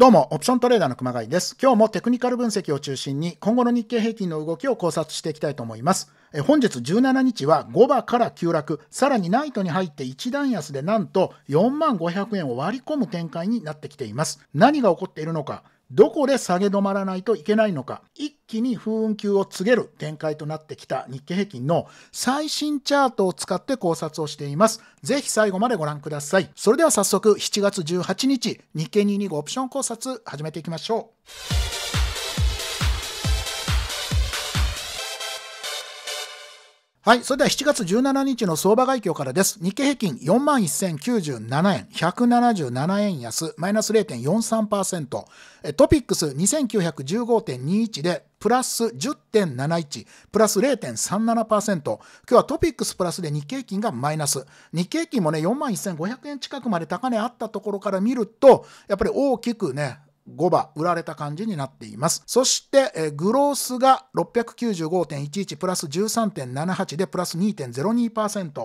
どうも、オプショントレーダーの熊谷です。今日もテクニカル分析を中心に、今後の日経平均の動きを考察していきたいと思います。え本日17日は5場から急落、さらにナイトに入って一段安でなんと4万500円を割り込む展開になってきています。何が起こっているのか、どこで下げ止まらないといけないのか、一気に風雲級を告げる展開となってきた日経平均の最新チャートを使って考察をしています。ぜひ最後までご覧ください。それでは早速7月18日、日経225オプション考察始めていきましょう。はい。それでは7月17日の相場概況からです。日経平均41,097円、177円安、マイナス0.43%。トピックス2915.21で、プラス10.71、プラス0.37%。今日はトピックスプラスで日経平均がマイナス。日経平均もね、41,500円近くまで高値あったところから見ると、やっぱり大きくね、5場売られた感じになっています。そして、えグロースが695.11プラス13.78でプラス2.02%。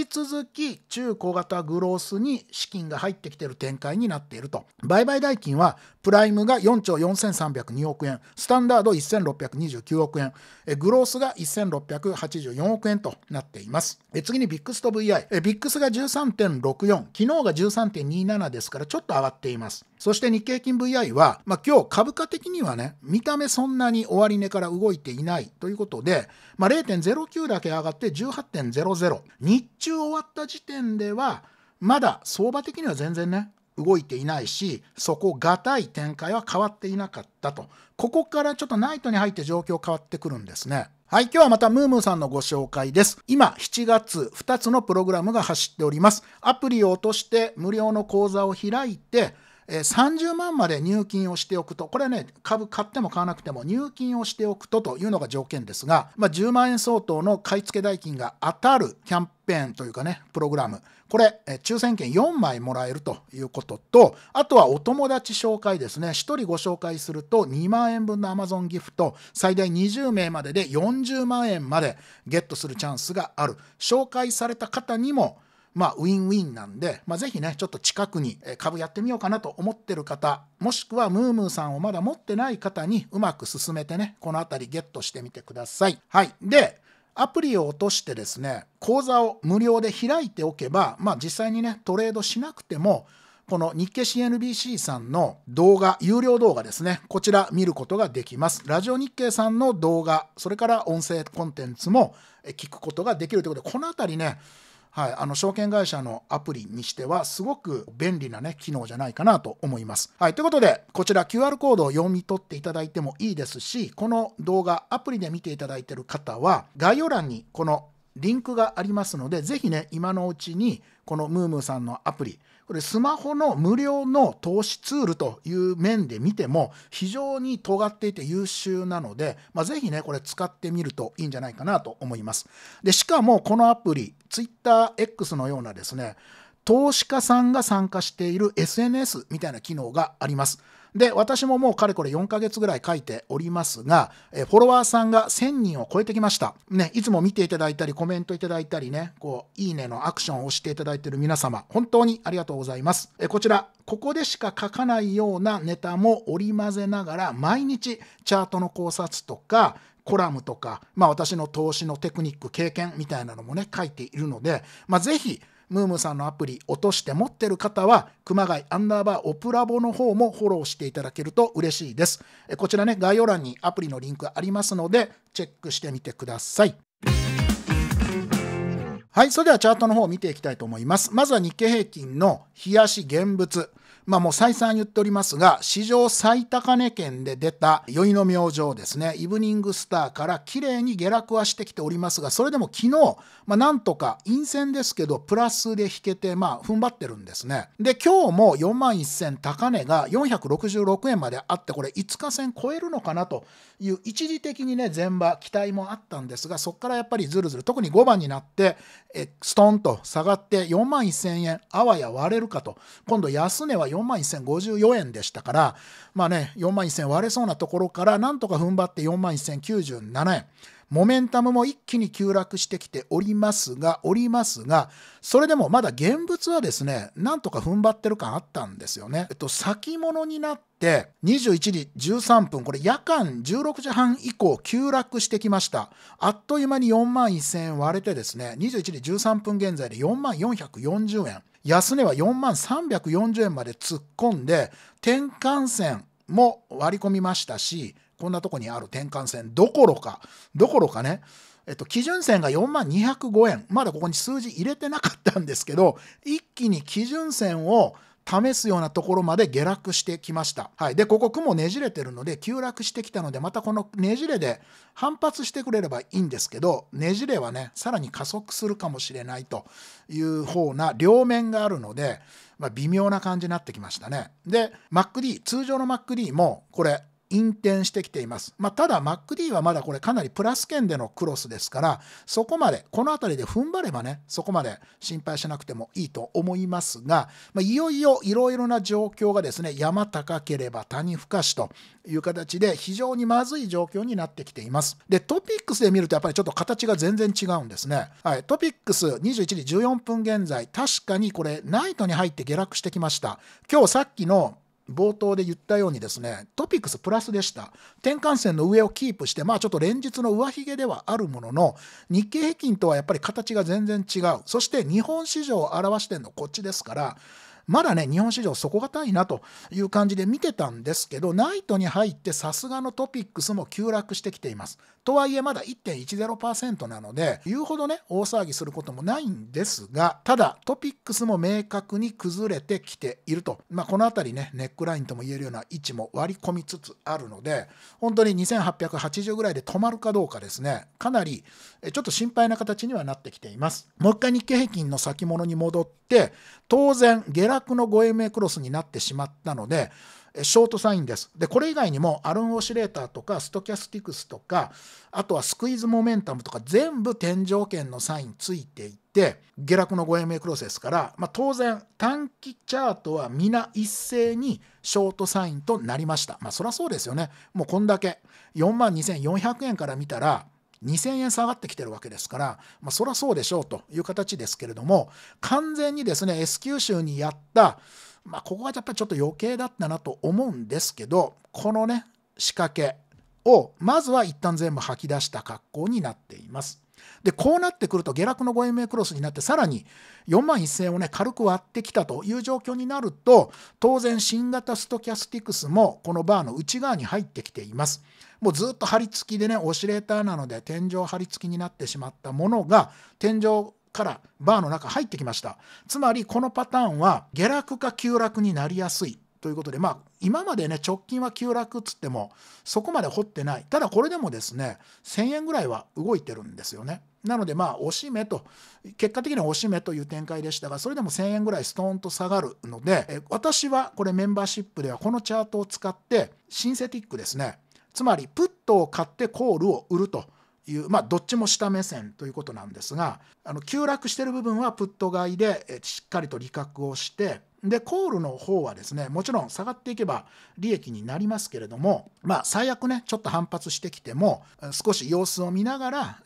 引き続き中小型グロースに資金が入ってきている展開になっていると。売買代金はプライムが4兆4302億円、スタンダード1629億円、えグロースが1684億円となっています。え次にビックスと VI。えビックスが13.64、昨日が13.27ですからちょっと上がっています。そして日経金 VI CPI は、まあ、今日株価的にはね、見た目そんなに終値から動いていないということで、まあ、0.09だけ上がって18.00。日中終わった時点では、まだ相場的には全然ね、動いていないし、そこがたい展開は変わっていなかったと。ここからちょっとナイトに入って状況変わってくるんですね。はい、今日はまたムームーさんのご紹介です。今、7月2つのプログラムが走っております。アプリを落として無料の講座を開いて、30万まで入金をしておくとこれはね株買っても買わなくても入金をしておくとというのが条件ですが、まあ、10万円相当の買い付け代金が当たるキャンペーンというかねプログラムこれ抽選券4枚もらえるということとあとはお友達紹介ですね1人ご紹介すると2万円分の Amazon ギフト最大20名までで40万円までゲットするチャンスがある紹介された方にもまあ、ウィンウィンなんで、まあ、ぜひねちょっと近くに株やってみようかなと思ってる方もしくはムームーさんをまだ持ってない方にうまく進めてねこのあたりゲットしてみてください。はい、でアプリを落としてですね口座を無料で開いておけば、まあ、実際にねトレードしなくてもこの日経 CNBC さんの動画、有料動画ですね。こちら見ることができます。ラジオ日経さんの動画、それから音声コンテンツも聞くことができるということで、このあたりね、はい、あの証券会社のアプリにしてはすごく便利なね機能じゃないかなと思います。はい、ということでこちら QR コードを読み取っていただいてもいいですしこの動画アプリで見ていただいている方は概要欄にこのリンクがありますので、ぜひね、今のうちに、このムームーさんのアプリ、これスマホの無料の投資ツールという面で見ても非常に尖っていて優秀なので、まあ、ぜひね、これ使ってみるといいんじゃないかなと思います。で、しかもこのアプリ、TwitterX のようなですね、投資家さんが参加している SNS みたいな機能があります。で、私ももうかれこれ4ヶ月ぐらい書いておりますが、えフォロワーさんが1000人を超えてきました。ね、いつも見ていただいたり、コメントいただいたりね、こう、いいねのアクションを押していただいている皆様、本当にありがとうございます。えこちら、ここでしか書かないようなネタも織り交ぜながら、毎日チャートの考察とか、コラムとか、まあ、私の投資のテクニック、経験みたいなのもね、書いているので、まあ、ぜひ、ムームさんのアプリ落として持ってる方は、熊谷アンダーバーオプラボの方もフォローしていただけると嬉しいです。こちらね、概要欄にアプリのリンクありますので、チェックしてみてください。はい、それではチャートの方を見ていきたいと思います。まずは日経平均の冷やし現物。まあもう再三言っておりますが、史上最高値圏で出た宵の明星ですね、イブニングスターから綺麗に下落はしてきておりますが、それでも昨日、まあなんとか陰線ですけど、プラスで引けて、まあ踏ん張ってるんですね。で、今日も4万1000高値が466円まであって、これ5日線超えるのかなという一時的にね、前場期待もあったんですが、そこからやっぱりずるずる、特に5番になって、えストンと下がって4万1000円、あわや割れるかと、今度安値は4万1054円でしたから、まあね、4万1000割れそうなところから、なんとか踏ん張って4万1097円。モメンタムも一気に急落してきておりますが、おりますが、それでもまだ現物はですね、なんとか踏ん張ってる感あったんですよね。えっと、先物になって、21時13分、これ夜間16時半以降急落してきました。あっという間に4万1000円割れてですね、21時13分現在で4万440円。安値は4万340円まで突っ込んで転換線も割り込みましたしこんなとこにある転換線どころかどころかねえっと、基準線が4万205円まだここに数字入れてなかったんですけど一気に基準線を試すようなところまで下落してきました。はい、でここ雲ねじれてるので急落してきたのでまたこのねじれで反発してくれればいいんですけどねじれはねさらに加速するかもしれないという方な両面があるので、まあ、微妙な感じになってきましたね。で MacD 通常の MacD もこれ引転してきています。まあ、ただ、マック D はまだこれかなりプラス圏でのクロスですから、そこまで、この辺りで踏ん張ればね、そこまで心配しなくてもいいと思いますが、まあ、いよいよいろいろな状況がですね、山高ければ谷深しという形で、非常にまずい状況になってきています。で、トピックスで見るとやっぱりちょっと形が全然違うんですね。はい、トピックス21時14分現在、確かにこれ、ナイトに入って下落してきました。今日さっきの冒頭で言ったようにですね、トピックスプラスでした。転換線の上をキープして、まあちょっと連日の上髭ではあるものの、日経平均とはやっぱり形が全然違う。そして日本市場を表してるのこっちですから、まだね、日本市場底堅いなという感じで見てたんですけど、ナイトに入ってさすがのトピックスも急落してきています。とはいえまだ1.10%なので、言うほどね、大騒ぎすることもないんですが、ただトピックスも明確に崩れてきていると。まあ、この辺りね、ネックラインとも言えるような位置も割り込みつつあるので、本当に2880ぐらいで止まるかどうかですね、かなりちょっと心配な形にはなってきています。もう一回日経平均の先物に戻っ、当然下落の 5MA クロスになってしまったので、ショートサインです。で、これ以外にも、アルン・オシレーターとか、ストキャスティクスとか、あとはスクイーズ・モメンタムとか、全部天井圏のサインついていて、下落の 5MA クロスですから、まあ、当然、短期チャートは皆一斉にショートサインとなりました。まあ、そりゃそうですよね。もうこんだけ、42,400円から見たら、2000円下がってきてるわけですから、まあ、そりゃそうでしょうという形ですけれども、完全にですね、S 九州にやった、まあ、ここがやっぱりちょっと余計だったなと思うんですけど、このね、仕掛けを、まずは一旦全部吐き出した格好になっています。でこうなってくると下落の5 m 目クロスになってさらに4万1000をね軽く割ってきたという状況になると当然新型ストキャスティクスもこのバーの内側に入ってきています。もうずっと張り付きでねオシレーターなので天井張り付きになってしまったものが天井からバーの中入ってきましたつまりこのパターンは下落か急落になりやすいということでまあ今までね直近は急落っつってもそこまで掘ってないただこれでもですね1000円ぐらいは動いてるんですよねなのでまあ押し目と結果的には押し目という展開でしたがそれでも1000円ぐらいストーンと下がるので私はこれメンバーシップではこのチャートを使ってシンセティックですねつまりプットを買ってコールを売るというまあどっちも下目線ということなんですがあの急落してる部分はプット買いでしっかりと利確をしてでコールの方はですねもちろん下がっていけば利益になりますけれどもまあ最悪ねちょっと反発してきても少し様子を見ながら、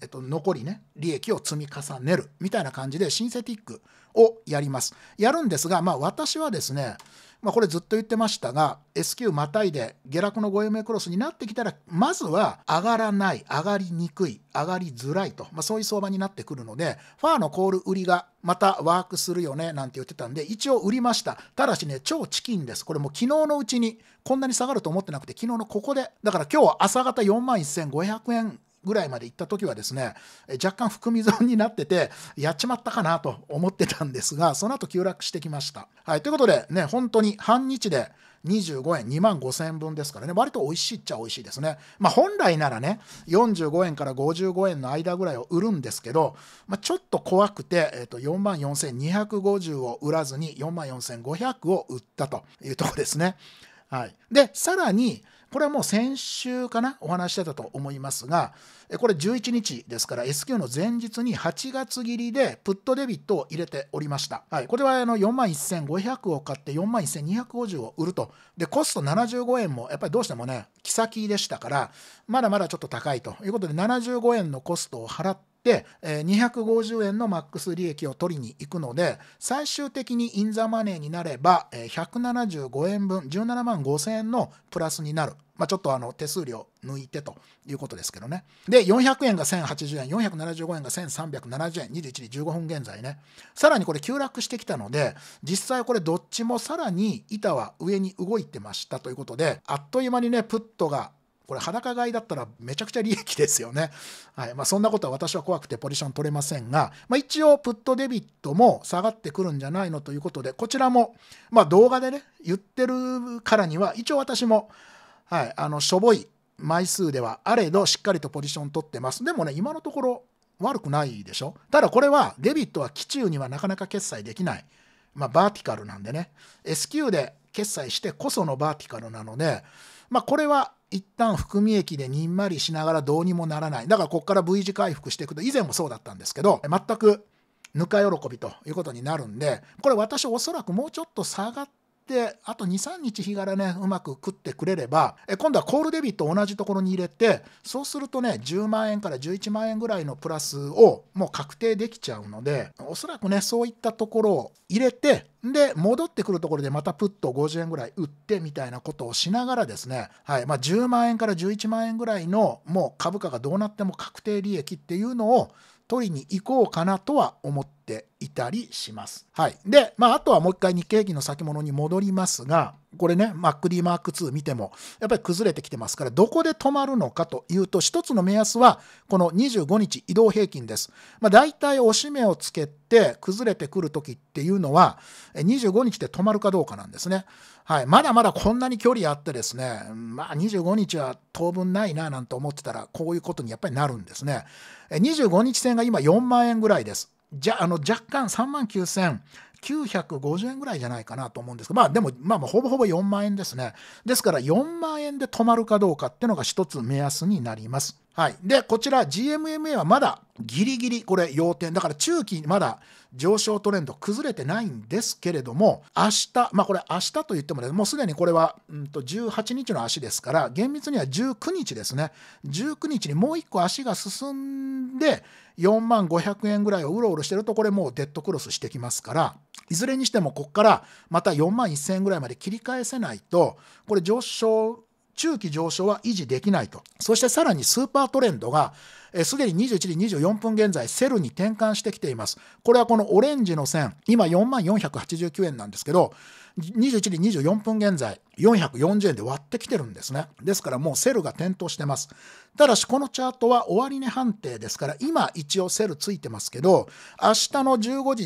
えっと、残りね利益を積み重ねるみたいな感じでシンセティックをやります。やるんですが、まあ、私はですね、まあ、これずっと言ってましたが S q またいで下落の5命クロスになってきたらまずは上がらない上がりにくい上がりづらいと、まあ、そういう相場になってくるのでファーのコール売りがまたワークするよねなんて言ってたんで一応売りましたただしね超チキンですこれもう昨日のうちにこんなに下がると思ってなくて昨日のここでだから今日朝方4万1500円ぐらいまで行った時はですね、若干含み損になってて、やっちまったかなと思ってたんですが、その後急落してきました。はい、ということでね、本当に半日で25円、2万5000円分ですからね、割と美味しいっちゃ美味しいですね。まあ本来ならね、45円から55円の間ぐらいを売るんですけど、まあ、ちょっと怖くて、えっ4万4250を売らずに4万4500を売ったというところですね。はい、でさらにこれはもう先週かなお話してたと思いますがこれ11日ですから S q の前日に8月切りでプットデビットを入れておりました、はい、これはあの4万1500を買って4万1250を売るとでコスト75円もやっぱりどうしてもね木先でしたからまだまだちょっと高いということで75円のコストを払ってで、250円のマックス利益を取りに行くので、最終的にインザマネーになれば、175円分、17万5000円のプラスになる。まあ、ちょっとあの手数料抜いてということですけどね。で、400円が1080円、475円が1370円、21時15分現在ね。さらにこれ急落してきたので、実際これどっちもさらに板は上に動いてましたということで、あっという間にね、プットがこれ裸買いだったらめちゃくちゃ利益ですよね。はいまあ、そんなことは私は怖くてポジション取れませんが、まあ、一応プットデビットも下がってくるんじゃないのということでこちらも、まあ、動画でね言ってるからには一応私も、はい、あのしょぼい枚数ではあれどしっかりとポジション取ってます。でもね今のところ悪くないでしょただこれはデビットは基中にはなかなか決済できない、まあ、バーティカルなんでね S q で決済してこそのバーティカルなので、まあ、これは一旦含み益でにんまりしながらどうにもならない。だからここから V 字回復していくと、以前もそうだったんですけど、全くぬか喜びということになるんで、これ私おそらくもうちょっと下がってってあと23日日柄ねうまく食ってくれればえ今度はコールデビットを同じところに入れてそうするとね10万円から11万円ぐらいのプラスをもう確定できちゃうのでおそらくねそういったところを入れてで戻ってくるところでまたプッと50円ぐらい売ってみたいなことをしながらですね、はいまあ、10万円から11万円ぐらいのもう株価がどうなっても確定利益っていうのを取りに行こうかなとは思ってていたりします。はい。で、まあ、あとはもう一回日経平均の先物に戻りますが、これね、MacD マーク2見ても、やっぱり崩れてきてますから、どこで止まるのかというと、一つの目安は、この25日移動平均です。まあ、大体、押しめをつけて、崩れてくるときっていうのは、25日で止まるかどうかなんですね。はい。まだまだこんなに距離あってですね、まあ、25日は当分ないな、なんて思ってたら、こういうことにやっぱりなるんですね。25日線が今4万円ぐらいです。じゃあの若干3万9000 950円ぐらいじゃないかなと思うんですけど、まあでも、まあまあほぼほぼ4万円ですね。ですから4万円で止まるかどうかっていうのが一つ目安になります。はい、でこちら GMMA はまだギリギリこれ要点だから中期まだ上昇トレンド崩れてないんですけれども明日まあこれ明日と言ってもねもうすでにこれは、うん、と18日の足ですから厳密には19日ですね19日にもう1個足が進んで4万500円ぐらいをうろうろしてるとこれもうデッドクロスしてきますからいずれにしてもここからまた4万1000円ぐらいまで切り返せないとこれ上昇中期上昇は維持できないと。そしてさらにスーパートレンドが、すでに21時24分現在、セルに転換してきています。これはこのオレンジの線、今4489円なんですけど、21時24分現在、440円で割ってきてるんですね。ですからもうセルが点灯してます。ただし、このチャートは終値判定ですから、今一応セルついてますけど、明日の15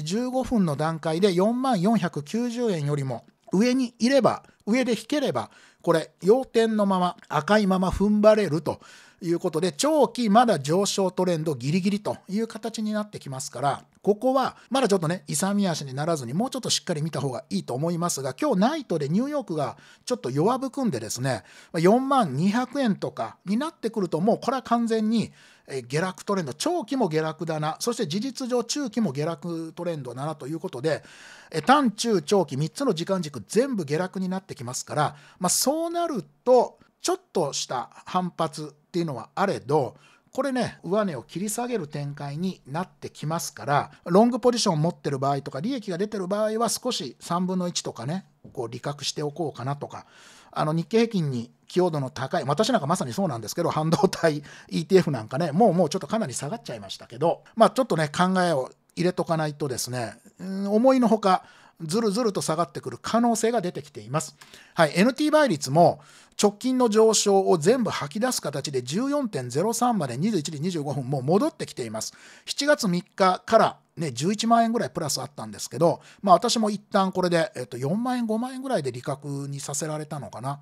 時15分の段階で4490円よりも上にいれば、上で引ければ、これ、要点のまま、赤いまま踏ん張れるということで、長期まだ上昇トレンドギリギリという形になってきますから、ここは、まだちょっとね、勇み足にならずに、もうちょっとしっかり見た方がいいと思いますが、今日ナイトでニューヨークがちょっと弱含んでですね、4万200円とかになってくると、もうこれは完全にえ下落トレンド長期も下落だなそして事実上中期も下落トレンドだなということで、え短中長期3つの時間軸全部下落になってきますから、まあ、そうなるとちょっとした反発っていうのはあれどこれね上値を切り下げる展開になってきますからロングポジションを持ってる場合とか利益が出てる場合は少し3分の1とかねこう利確しておこうかなとかあの日経平均に寄度の高い、私なんかまさにそうなんですけど、半導体 ETF なんかね、もうもうちょっとかなり下がっちゃいましたけど、まあちょっとね、考えを入れとかないとですね、思いのほか、ずるずると下がってくる可能性が出てきています。はい、NT 倍率も直近の上昇を全部吐き出す形で14.03まで21時25分もう戻ってきています。7月3日からね、11万円ぐらいプラスあったんですけど、まあ私も一旦これで、えっと、4万円、5万円ぐらいで利確にさせられたのかな。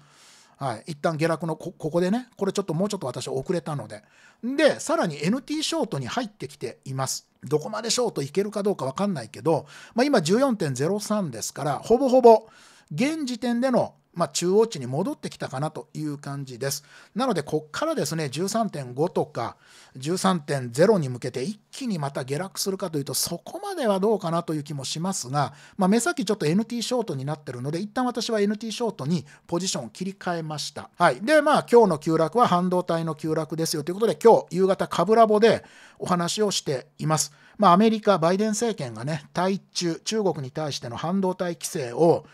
はい、一旦下落のここでねこれちょっともうちょっと私遅れたのででさらに NT ショートに入ってきていますどこまでショートいけるかどうか分かんないけど、まあ、今14.03ですからほぼほぼ現時点でのまあ、中央値に戻ってきたかなという感じです。なので、ここからですね、13.5とか13.0に向けて一気にまた下落するかというと、そこまではどうかなという気もしますが、まあ、目先ちょっと NT ショートになってるので、一旦私は NT ショートにポジションを切り替えました。はい。で、まあ、今日の急落は半導体の急落ですよということで、今日夕方、株ラボでお話をしています。まあ、アメリカ、バイデン政権がね、対中、中国に対しての半導体規制を、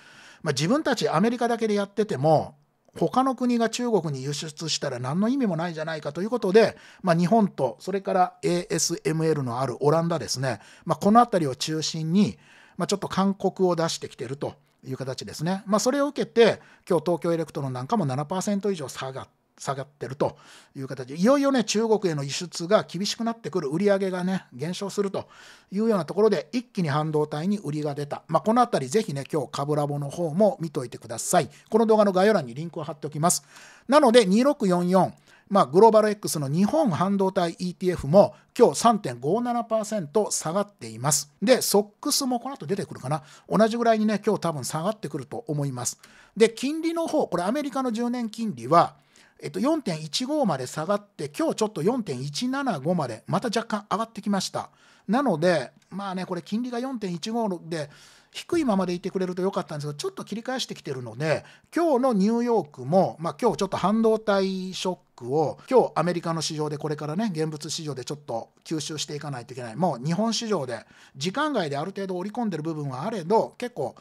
まあ、自分たちアメリカだけでやってても他の国が中国に輸出したら何の意味もないじゃないかということで、まあ、日本とそれから ASML のあるオランダですね、まあ、この辺りを中心に、まあ、ちょっと勧告を出してきてるという形ですね、まそれを受けて今日東京エレクトロンなんかも7%以上下がっ下がってるという形でいよいよね中国への輸出が厳しくなってくる売り上げがね減少するというようなところで一気に半導体に売りが出た、まあ、この辺りぜひね今日株ラボの方も見といてくださいこの動画の概要欄にリンクを貼っておきますなので2644まあ、グローバル X の日本半導体 ETF も今日3.57%下がっています。で、ソックスもこの後出てくるかな。同じぐらいにね、今日多分下がってくると思います。で、金利の方、これアメリカの10年金利は、えっと、4.15まで下がって今日ちょっと4.175までまた若干上がってきましたなのでまあねこれ金利が4.15で低いままでいてくれると良かったんですけどちょっと切り返してきてるので今日のニューヨークも、まあ、今日ちょっと半導体ショッククを今日アメリカの市場でこれからね現物市場でちょっと吸収していかないといけないもう日本市場で時間外である程度織り込んでる部分はあれど結構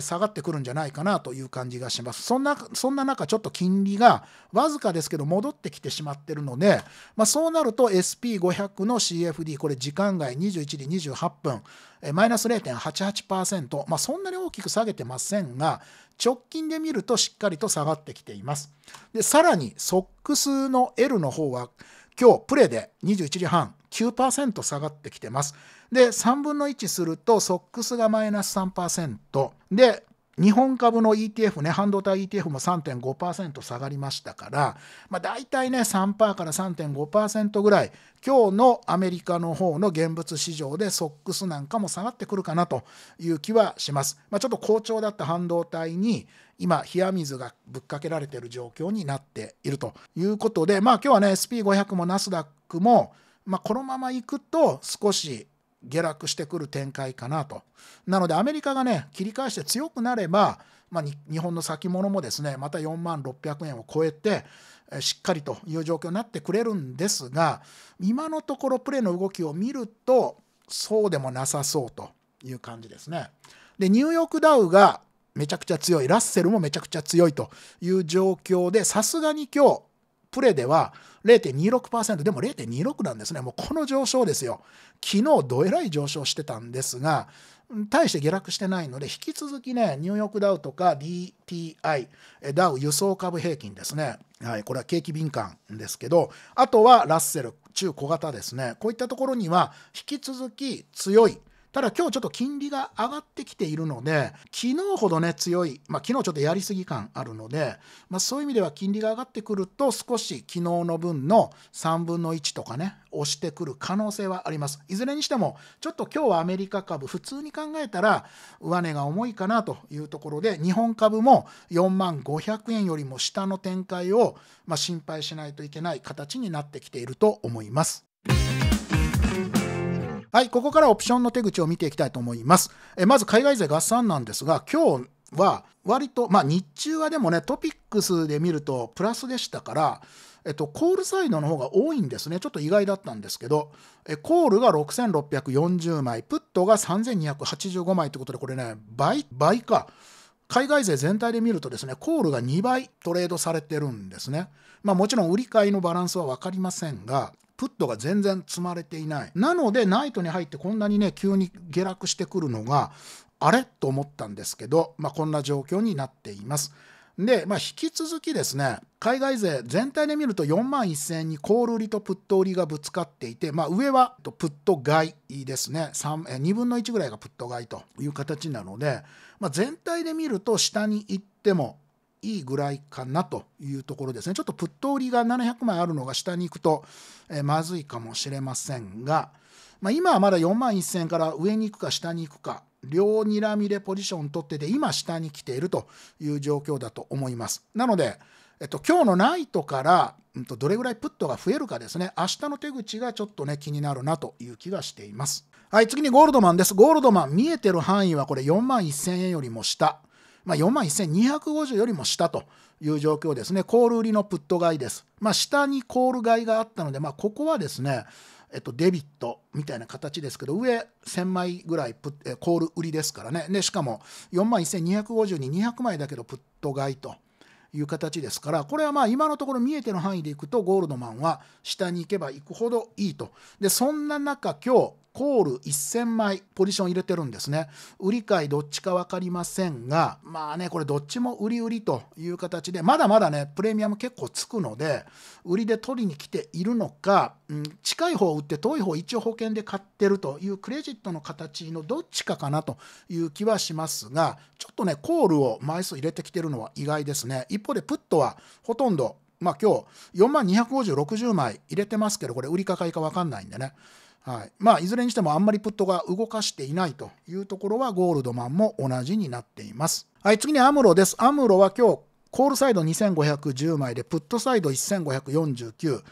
下がってくるんじゃないかなという感じがしますそんなそんな中ちょっと金利がわずかですけど戻ってきてしまってるので、まあ、そうなると SP500 の CFD これ時間外21時28分マイナス0.88%、まあ、そんなに大きく下げてませんが直近で見るとしっかりと下がってきています。で、さらにソックスの L の方は今日プレで21時半9%下がってきてます。で、3分の1するとソックスがマイナス3%で、日本株の ETF ね、半導体 ETF も3.5%下がりましたから、まあ、大体ね、3%から3.5%ぐらい、今日のアメリカの方の現物市場でソックスなんかも下がってくるかなという気はします。まあ、ちょっと好調だった半導体に、今、冷や水がぶっかけられている状況になっているということで、まあ今日はね、SP500 もナスダックも、まあ、このままいくと少し下落してくる展開かなと。なのでアメリカがね切り返して強くなれば、まあ、日本の先物もですねまた4万600円を超えてしっかりという状況になってくれるんですが今のところプレーの動きを見るとそうでもなさそうという感じですね。でニューヨークダウがめちゃくちゃ強いラッセルもめちゃくちゃ強いという状況でさすがに今日プレでは0.26%、でも0.26なんですね。もうこの上昇ですよ。昨日どえらい上昇してたんですが、大して下落してないので、引き続きね、ニューヨークダウとか DTI、ダウ輸送株平均ですね。はい、これは景気敏感ですけど、あとはラッセル、中小型ですね。こういったところには、引き続き強いただ今日ちょっと金利が上がってきているので、昨日ほどね、強い、まあ、昨日ちょっとやりすぎ感あるので、まあ、そういう意味では金利が上がってくると、少し昨日の分の3分の1とかね、押してくる可能性はあります。いずれにしても、ちょっと今日はアメリカ株、普通に考えたら、上値が重いかなというところで、日本株も4万500円よりも下の展開を、まあ、心配しないといけない形になってきていると思います。はい、ここからオプションの手口を見ていきたいと思います。えまず海外勢合算なんですが、今日は割と、まあ、日中はでもね、トピックスで見るとプラスでしたから、えっと、コールサイドの方が多いんですね。ちょっと意外だったんですけど、えコールが6640枚、プットが3285枚ということで、これね、倍、倍か。海外勢全体で見るとですね、コールが2倍トレードされてるんですね。まあもちろん売り買いのバランスは分かりませんが、プットが全然積まれていないなのでナイトに入ってこんなにね急に下落してくるのがあれと思ったんですけど、まあ、こんな状況になっています。で、まあ、引き続きですね、海外勢全体で見ると4万1000にコール売りとプット売りがぶつかっていて、まあ、上はプット買いですね2分の1ぐらいがプット買いという形なので、まあ、全体で見ると下に行ってもいいぐらいかなというところですねちょっとプット売りが700枚あるのが下に行くと、えー、まずいかもしれませんが、まあ、今はまだ4万1000円から上に行くか下に行くか両にらみでポジション取ってて今下に来ているという状況だと思いますなので、えっと、今日のナイトから、うん、とどれぐらいプットが増えるかですね明日の手口がちょっとね気になるなという気がしていますはい次にゴールドマンですゴールドマン見えてる範囲はこれ4万1000円よりも下まあ、4万1250よりも下という状況ですね、コール売りのプット買いです。まあ、下にコール買いがあったので、まあ、ここはですね、えっと、デビットみたいな形ですけど、上1000枚ぐらいプコール売りですからね、でしかも4万1250に200枚だけど、プット買いと。いう形ですからこれはまあ今のところ見えてる範囲でいくとゴールドマンは下に行けば行くほどいいとでそんな中今日コール1000枚ポジション入れてるんですね売り買いどっちか分かりませんがまあねこれどっちも売り売りという形でまだまだねプレミアム結構つくので売りで取りに来ているのか、うん、近い方売って遠い方一応保険で買ってるというクレジットの形のどっちかかなという気はしますがちょっとねコールを枚数入れてきてるのは意外ですね一方でプットはほとんどまあ今日4万25060枚入れてますけどこれ売りか買いか分かんないんでねはい、まあいずれにしてもあんまりプットが動かしていないというところはゴールドマンも同じになっています。はい、次にアムロです。アムロは今日コールサイド2510枚でプットサイド1549。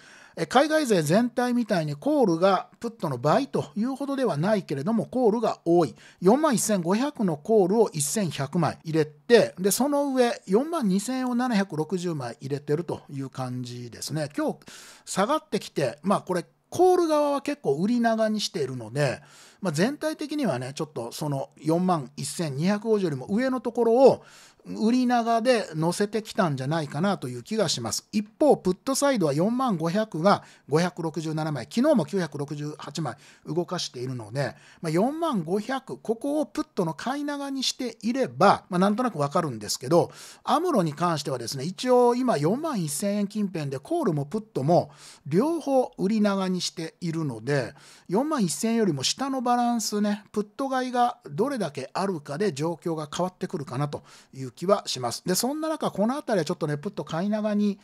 海外勢全体みたいにコールがプットの倍というほどではないけれどもコールが多い4万1500のコールを1100枚入れてでその上4万2 0円を760枚入れてるという感じですね今日下がってきてまあこれコール側は結構売り長にしているので、まあ、全体的にはねちょっとその4万1250よりも上のところを売り長で乗せてきたんじゃないかなという気がします。一方、プットサイドは4万500が567枚、昨日も968枚動かしているので、まあ、4万500、ここをプットの買い長にしていれば、まあ、なんとなくわかるんですけど、アムロに関してはですね、一応今4万1000円近辺でコールもプットも両方売り長にしているので、4万1000円よりも下のバランスね、プット買いがどれだけあるかで状況が変わってくるかなという気はします。で、そんな中、この辺りはちょっとね、プッと買い長に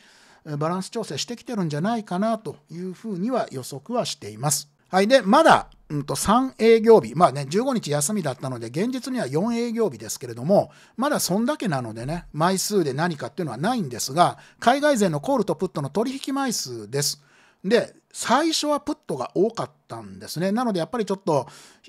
バランス調整してきてるんじゃないかなというふうには予測はしています。はい。で、まだ、うんと、3営業日。まあね、15日休みだったので、現実には4営業日ですけれども、まだそんだけなのでね、枚数で何かっていうのはないんですが、海外勢のコールとプットの取引枚数です。で、最初はプットが多かったんですね。なのでやっぱりちょっと、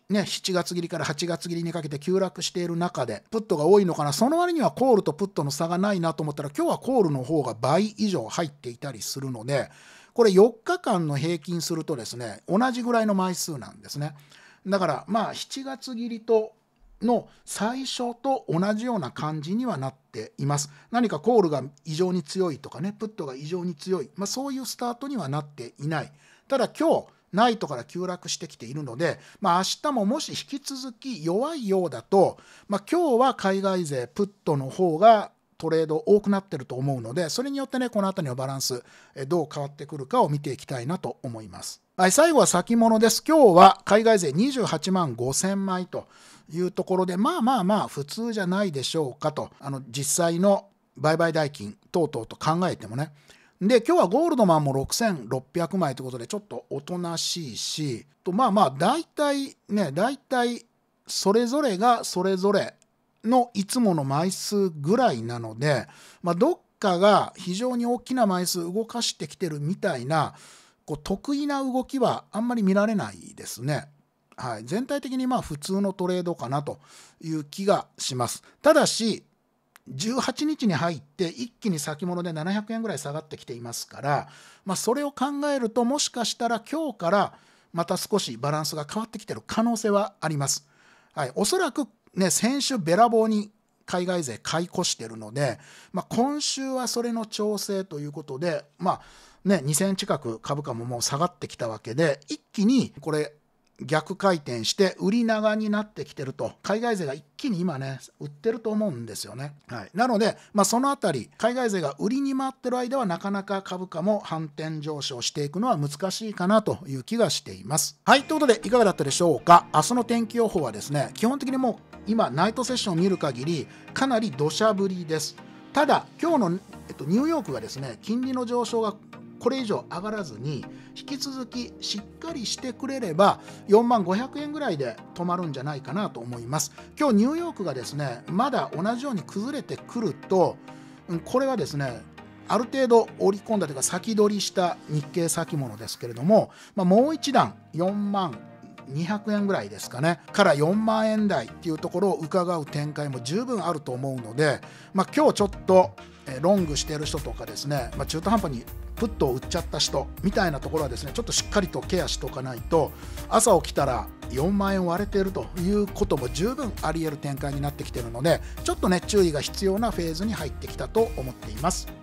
ね、7月切りから8月切りにかけて急落している中で、プットが多いのかな、その割にはコールとプットの差がないなと思ったら、今日はコールの方が倍以上入っていたりするので、これ4日間の平均するとですね、同じぐらいの枚数なんですね。だからまあ7月切りとの最初と同じような感じにはなっています何かコールが異常に強いとかねプットが異常に強い、まあ、そういうスタートにはなっていないただ今日ナイトから急落してきているので、まあ、明日ももし引き続き弱いようだと、まあ、今日は海外勢プットの方がトレード多くなってると思うのでそれによってねこの辺りのバランスどう変わってくるかを見ていきたいなと思います。はい、最後は先物です。今日は海外勢28万5000枚というところで、まあまあまあ普通じゃないでしょうかと、あの実際の売買代金等々と考えてもね。で、今日はゴールドマンも6600枚ということで、ちょっとおとなしいし、とまあまあ大体ね、大体それぞれがそれぞれのいつもの枚数ぐらいなので、まあ、どっかが非常に大きな枚数動かしてきてるみたいな、こう得意な動きはあんまり見られないですね。はい、全体的にまあ普通のトレードかなという気がします。ただし、18日に入って一気に先物で700円ぐらい下がってきていますから、まあ、それを考えるともしかしたら今日からまた少しバランスが変わってきている可能性はあります。はい、おそらく、ね、先週べらぼうに海外勢買い越しているので、まあ、今週はそれの調整ということで、まあ、ね、2000円近く株価ももう下がってきたわけで、一気にこれ、逆回転して売り長になってきてると海外勢が一気に今ね売ってると思うんですよね、はい、なので、まあ、そのあたり海外勢が売りに回ってる間はなかなか株価も反転上昇していくのは難しいかなという気がしていますはいということでいかがだったでしょうか明日の天気予報はですね基本的にもう今ナイトセッションを見る限りかなり土砂降りですただ今日の、えっと、ニューヨークがですね金利の上昇がこれ以上上がらずに引き続きしっかりしてくれれば4万500円ぐらいで止まるんじゃないかなと思います今日ニューヨークがですねまだ同じように崩れてくるとこれはですねある程度織り込んだというか先取りした日経先物ですけれども、まあ、もう一段4万200円ぐらいですかねから4万円台っていうところを伺う展開も十分あると思うので、まあ、今日ちょっとロングしてる人とかですね、まあ、中途半端にプットを売っちゃった人みたいなところはですねちょっとしっかりとケアしておかないと朝起きたら4万円割れてるということも十分あり得る展開になってきてるのでちょっとね注意が必要なフェーズに入ってきたと思っています。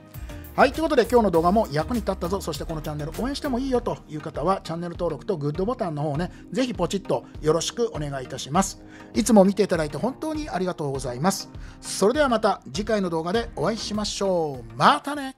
はい、ということで今日の動画も役に立ったぞ、そしてこのチャンネル応援してもいいよという方はチャンネル登録とグッドボタンの方をね、ぜひポチッとよろしくお願いいたします。いつも見ていただいて本当にありがとうございます。それではまた次回の動画でお会いしましょう。またね